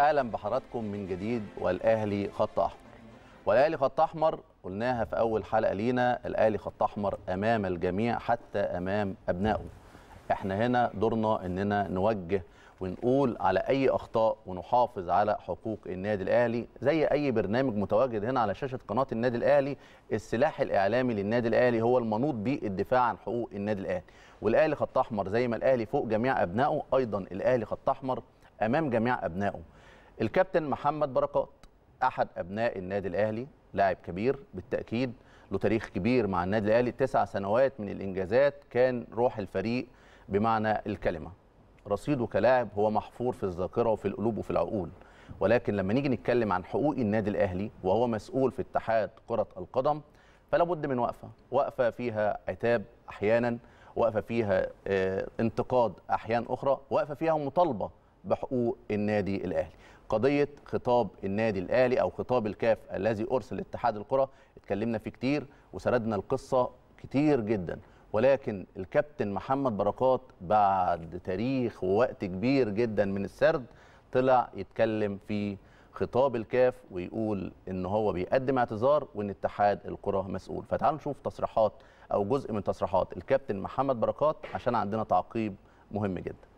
اهلا بحضراتكم من جديد والاهلي خط احمر والاهلي خط احمر قلناها في اول حلقه لينا الاهلي خط احمر امام الجميع حتى امام ابنائه احنا هنا دورنا اننا نوجه ونقول على اي اخطاء ونحافظ على حقوق النادي الاهلي زي اي برنامج متواجد هنا على شاشه قناه النادي الاهلي السلاح الاعلامي للنادي الاهلي هو المنوط به الدفاع عن حقوق النادي الاهلي والاهلي خط احمر زي ما الاهلي فوق جميع ابنائه ايضا الاهلي خط احمر امام جميع ابنائه الكابتن محمد بركات احد ابناء النادي الاهلي لاعب كبير بالتاكيد له تاريخ كبير مع النادي الاهلي تسع سنوات من الانجازات كان روح الفريق بمعنى الكلمه رصيده كلاعب هو محفور في الذاكره وفي القلوب وفي العقول ولكن لما نيجي نتكلم عن حقوق النادي الاهلي وهو مسؤول في اتحاد كره القدم فلا بد من وقفه وقفه فيها عتاب احيانا وقفه فيها آه، انتقاد احيان اخرى وقفه فيها مطالبه بحقوق النادي الاهلي قضيه خطاب النادي الاهلي او خطاب الكاف الذي ارسل لاتحاد الكره اتكلمنا فيه كتير وسردنا القصه كتير جدا ولكن الكابتن محمد بركات بعد تاريخ ووقت كبير جدا من السرد طلع يتكلم في خطاب الكاف ويقول ان هو بيقدم اعتذار وان اتحاد الكره مسؤول فتعالوا نشوف تصريحات او جزء من تصريحات الكابتن محمد بركات عشان عندنا تعقيب مهم جدا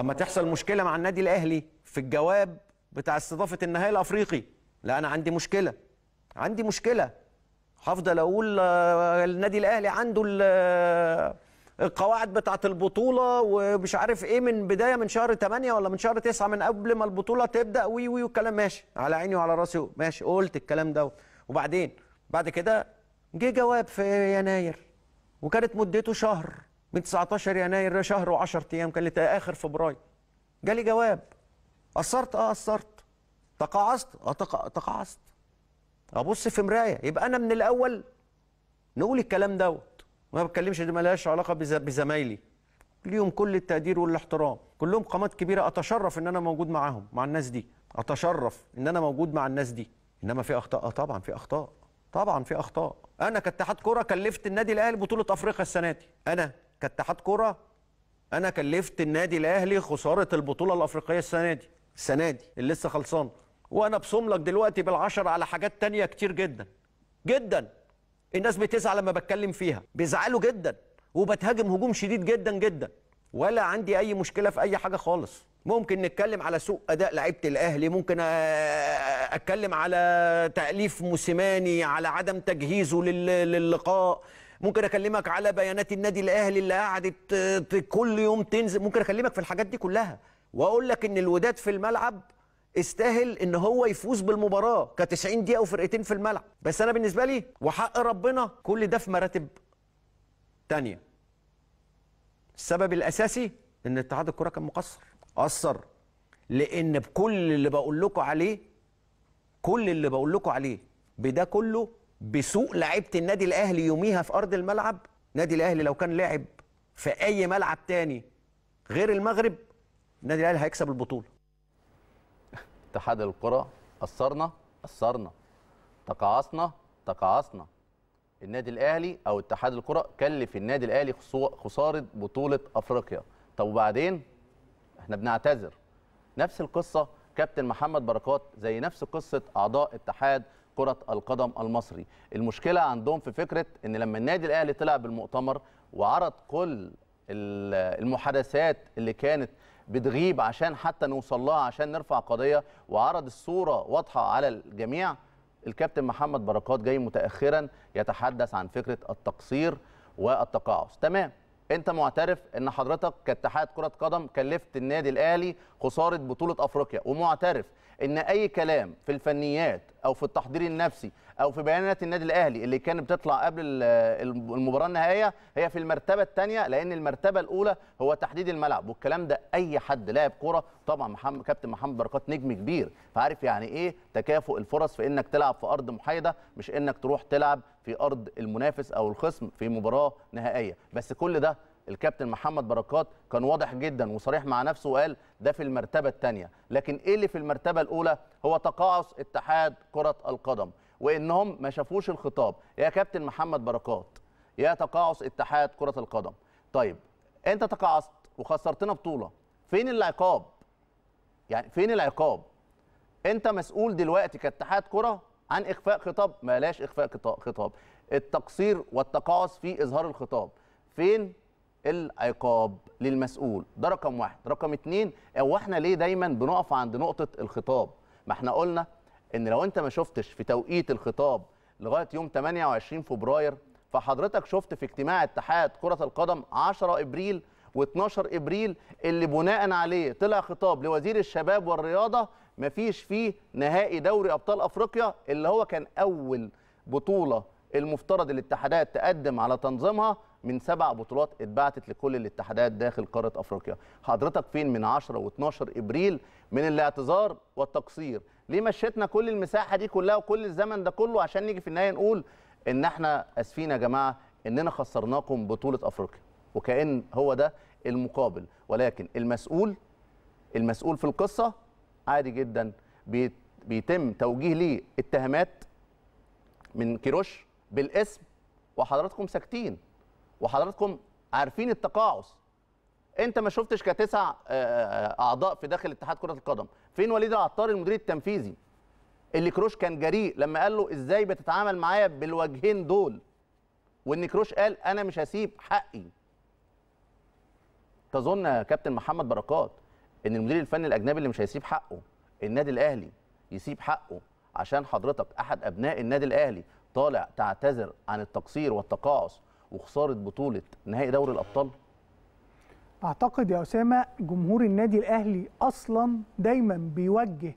اما تحصل مشكله مع النادي الاهلي في الجواب بتاع استضافه النهائي الافريقي لا انا عندي مشكله عندي مشكله هفضل اقول آه، النادي الاهلي عنده آه، القواعد بتاعه البطوله ومش عارف ايه من بدايه من شهر 8 ولا من شهر 9 من قبل ما البطوله تبدا وي وي والكلام ماشي على عيني وعلى راسي ماشي قلت الكلام ده وبعدين بعد كده جه جواب في يناير وكانت مدته شهر من 19 يناير شهر و10 ايام كان لتاخر فبراير جالي جواب قصرت اه قصرت تقاعست اه تقاعست ابص في مرايه يبقى انا من الاول نقول الكلام دوت ما بتكلمش دي ملهاش علاقه بزمايلي ليهم كل التقدير والاحترام كلهم قامات كبيره اتشرف ان انا موجود معاهم مع الناس دي اتشرف ان انا موجود مع الناس دي انما في اخطاء آه طبعا في اخطاء طبعا في اخطاء انا كاتحاد كره كلفت النادي الاهلي بطوله افريقيا السنه دي انا كاتحاد كرة أنا كلفت النادي الأهلي خسارة البطولة الأفريقية السنة دي السنة دي اللي لسه خلصانة وأنا بصوم لك دلوقتي بالعشر على حاجات تانية كتير جدا جدا الناس بتزعل لما بتكلم فيها بيزعلوا جدا وبتهاجم هجوم شديد جدا جدا ولا عندي أي مشكلة في أي حاجة خالص ممكن نتكلم على سوء اداء لعيبه الاهلي ممكن اتكلم على تاليف موسيماني على عدم تجهيزه للقاء ممكن اكلمك على بيانات النادي الاهلي اللي قعدت آه، كل يوم تنزل ممكن اكلمك في الحاجات دي كلها واقول لك ان الوداد في الملعب استاهل ان هو يفوز بالمباراه ك 90 دقيقه وفرقتين في الملعب بس انا بالنسبه لي وحق ربنا كل ده في مراتب تانية السبب الاساسي ان اتحاد الكره كان مقصر قصر لان بكل اللي بقول لكم عليه كل اللي بقول لكم عليه بده كله بسوء لعيبه النادي الاهلي يوميها في ارض الملعب النادي الاهلي لو كان لعب في اي ملعب تاني غير المغرب النادي الاهلي هيكسب البطوله اتحاد القرى اثرنا اثرنا تقاعصنا تقاعصنا النادي الاهلي او اتحاد القرى كلف النادي الاهلي خساره بطوله افريقيا طب وبعدين احنا بنعتذر نفس القصه كابتن محمد بركات زي نفس قصه اعضاء اتحاد كره القدم المصري المشكله عندهم في فكره ان لما النادي الاهلي طلع بالمؤتمر وعرض كل المحادثات اللي كانت بتغيب عشان حتى نوصل لها عشان نرفع قضيه وعرض الصوره واضحه على الجميع الكابتن محمد بركات جاي متاخرا يتحدث عن فكره التقصير والتقاعس تمام انت معترف ان حضرتك كاتحاد كره قدم كلفت النادي الاهلي خساره بطوله افريقيا ومعترف ان اي كلام في الفنيات او في التحضير النفسي او في بيانات النادي الاهلي اللي كانت بتطلع قبل المباراه النهائيه هي في المرتبه الثانيه لان المرتبه الاولى هو تحديد الملعب والكلام ده اي حد لاعب كوره طبعا محمد كابتن محمد بركات نجم كبير فعارف يعني ايه تكافؤ الفرص في انك تلعب في ارض محايده مش انك تروح تلعب في ارض المنافس او الخصم في مباراه نهائيه بس كل ده الكابتن محمد بركات كان واضح جدا وصريح مع نفسه وقال ده في المرتبه الثانيه لكن ايه اللي في المرتبه الاولى هو تقاعس اتحاد كره القدم وانهم ما شافوش الخطاب يا كابتن محمد بركات يا تقاعس اتحاد كره القدم طيب انت تقاعست وخسرتنا بطوله فين العقاب يعني فين العقاب انت مسؤول دلوقتي كاتحاد كره عن اخفاء خطاب ما لاش اخفاء خطاب التقصير والتقاعس في اظهار الخطاب فين العقاب للمسؤول ده رقم واحد رقم اتنين هو احنا ليه دايما بنقف عند نقطه الخطاب ما احنا قلنا ان لو انت ما شفتش في توقيت الخطاب لغايه يوم 28 فبراير فحضرتك شفت في اجتماع اتحاد كره القدم 10 ابريل و12 ابريل اللي بناء عليه طلع خطاب لوزير الشباب والرياضه مفيش فيه نهائي دوري ابطال افريقيا اللي هو كان اول بطوله المفترض الاتحادات تقدم على تنظيمها من سبع بطولات اتبعتت لكل الاتحادات داخل قاره افريقيا حضرتك فين من 10 و12 ابريل من الاعتذار والتقصير ليه مشيتنا كل المساحه دي كلها وكل الزمن ده كله عشان نيجي في النهايه نقول ان احنا اسفين يا جماعه اننا خسرناكم بطوله افريقيا وكأن هو ده المقابل ولكن المسؤول المسؤول في القصة عادي جدا بيتم توجيه ليه اتهامات من كيروش بالاسم وحضراتكم ساكتين وحضراتكم عارفين التقاعس انت ما شفتش كتسع آه، آه، آه، اعضاء في داخل اتحاد كره القدم فين وليد العطار المدير التنفيذي اللي كروش كان جريء لما قال له ازاي بتتعامل معايا بالوجهين دول وان كروش قال انا مش هسيب حقي تظن يا كابتن محمد بركات ان المدير الفني الاجنبي اللي مش هيسيب حقه النادي الاهلي يسيب حقه عشان حضرتك احد ابناء النادي الاهلي طالع تعتذر عن التقصير والتقاعس وخساره بطوله نهائي دوري الابطال اعتقد يا اسامه جمهور النادي الاهلي اصلا دايما بيوجه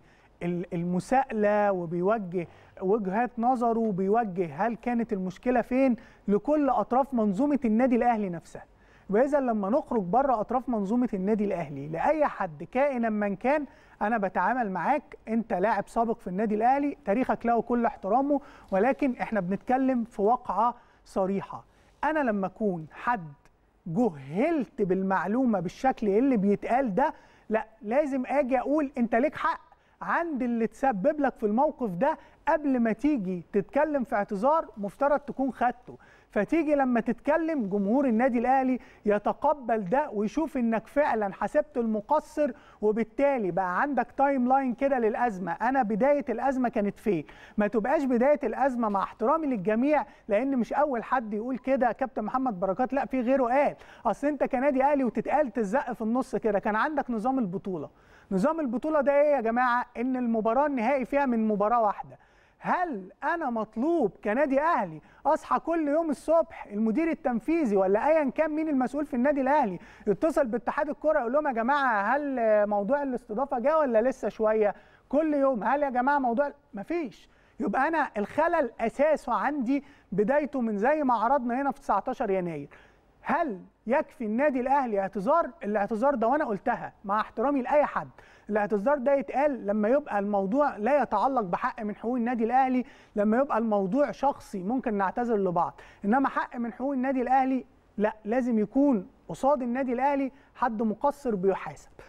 المساءله وبيوجه وجهات نظره وبيوجه هل كانت المشكله فين لكل اطراف منظومه النادي الاهلي نفسها واذا لما نخرج بره اطراف منظومه النادي الاهلي لاي حد كائنا من كان انا بتعامل معاك انت لاعب سابق في النادي الاهلي تاريخك له كل احترامه ولكن احنا بنتكلم في واقعه صريحه انا لما اكون حد جهلت بالمعلومه بالشكل اللي بيتقال ده لا لازم اجي اقول انت ليك حق عند اللي تسبب لك في الموقف ده قبل ما تيجي تتكلم في اعتذار مفترض تكون خدته فتيجي لما تتكلم جمهور النادي الاهلي يتقبل ده ويشوف انك فعلا حسبت المقصر وبالتالي بقى عندك تايم لاين كده للازمه انا بدايه الازمه كانت فين ما تبقاش بدايه الازمه مع احترامي للجميع لان مش اول حد يقول كده كابتن محمد بركات لا في غيره قال اصل انت كنادي اهلي وتتقال تزق في النص كده كان عندك نظام البطوله نظام البطوله ده ايه يا جماعه ان المباراه النهائي فيها من مباراه واحده هل انا مطلوب كنادي اهلي اصحى كل يوم الصبح المدير التنفيذي ولا ايا كان مين المسؤول في النادي الاهلي يتصل باتحاد الكره يقول لهم يا جماعه هل موضوع الاستضافه جه ولا لسه شويه كل يوم هل يا جماعه موضوع مفيش يبقى انا الخلل اساسه عندي بدايته من زي ما عرضنا هنا في 19 يناير هل يكفي النادي الاهلي اعتذار الاعتذار ده وانا قلتها مع احترامي لاي حد الاعتذار ده يتقال لما يبقى الموضوع لا يتعلق بحق من حقوق النادي الاهلي لما يبقى الموضوع شخصي ممكن نعتذر لبعض انما حق من حقوق النادي الاهلي لا لازم يكون قصاد النادي الاهلي حد مقصر بيحاسب